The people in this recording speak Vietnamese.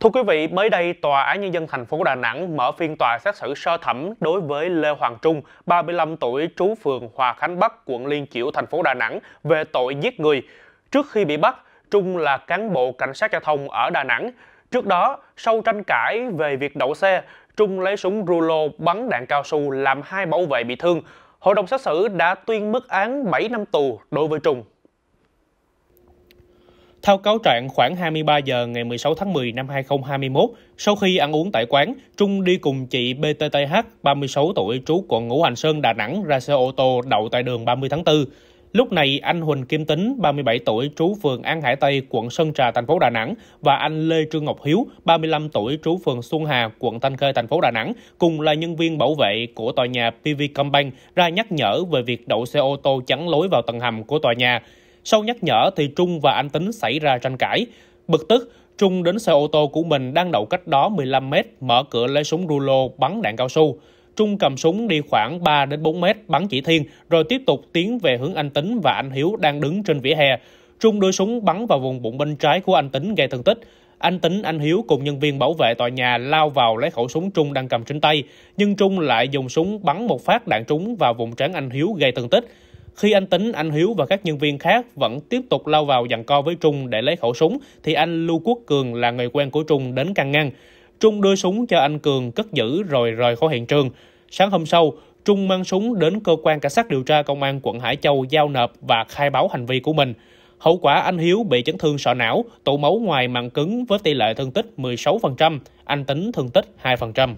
Thưa quý vị, mới đây Tòa án Nhân dân thành phố Đà Nẵng mở phiên tòa xét xử sơ thẩm đối với Lê Hoàng Trung, 35 tuổi, trú phường Hòa Khánh Bắc, quận Liên Chiểu, thành phố Đà Nẵng về tội giết người. Trước khi bị bắt, Trung là cán bộ cảnh sát giao thông ở Đà Nẵng. Trước đó, sau tranh cãi về việc đậu xe, Trung lấy súng rulo bắn đạn cao su làm hai bảo vệ bị thương. Hội đồng xét xử đã tuyên mức án 7 năm tù đối với Trung. Theo cáo trạng, khoảng 23 giờ ngày 16 tháng 10 năm 2021, sau khi ăn uống tại quán, Trung đi cùng chị BTTH, 36 tuổi, trú quận Ngũ Hành Sơn, Đà Nẵng, ra xe ô tô đậu tại đường 30 tháng 4. Lúc này, anh Huỳnh Kim Tính, 37 tuổi, trú phường An Hải Tây, quận Sơn Trà, thành phố Đà Nẵng và anh Lê Trương Ngọc Hiếu, 35 tuổi, trú phường Xuân Hà, quận Thanh Khê, thành phố Đà Nẵng, cùng là nhân viên bảo vệ của tòa nhà PV Combank ra nhắc nhở về việc đậu xe ô tô chắn lối vào tầng hầm của tòa nhà. Sau nhắc nhở thì Trung và anh Tính xảy ra tranh cãi. Bực tức, Trung đến xe ô tô của mình đang đậu cách đó 15 m mở cửa lấy súng rulo bắn đạn cao su. Trung cầm súng đi khoảng 3 đến 4 mét bắn chỉ thiên rồi tiếp tục tiến về hướng anh Tính và anh Hiếu đang đứng trên vỉa hè. Trung đưa súng bắn vào vùng bụng bên trái của anh Tính gây thương tích. Anh Tính, anh Hiếu cùng nhân viên bảo vệ tòa nhà lao vào lấy khẩu súng Trung đang cầm trên tay, nhưng Trung lại dùng súng bắn một phát đạn trúng vào vùng trán anh Hiếu gây thương tích. Khi anh Tính, anh Hiếu và các nhân viên khác vẫn tiếp tục lao vào dằn co với Trung để lấy khẩu súng, thì anh Lưu Quốc Cường là người quen của Trung đến can ngăn. Trung đưa súng cho anh Cường cất giữ rồi rời khỏi hiện trường. Sáng hôm sau, Trung mang súng đến cơ quan cảnh sát điều tra công an quận Hải Châu giao nộp và khai báo hành vi của mình. Hậu quả anh Hiếu bị chấn thương sọ não, tụ máu ngoài màng cứng với tỷ lệ thương tích 16%, anh tính thương tích 2%.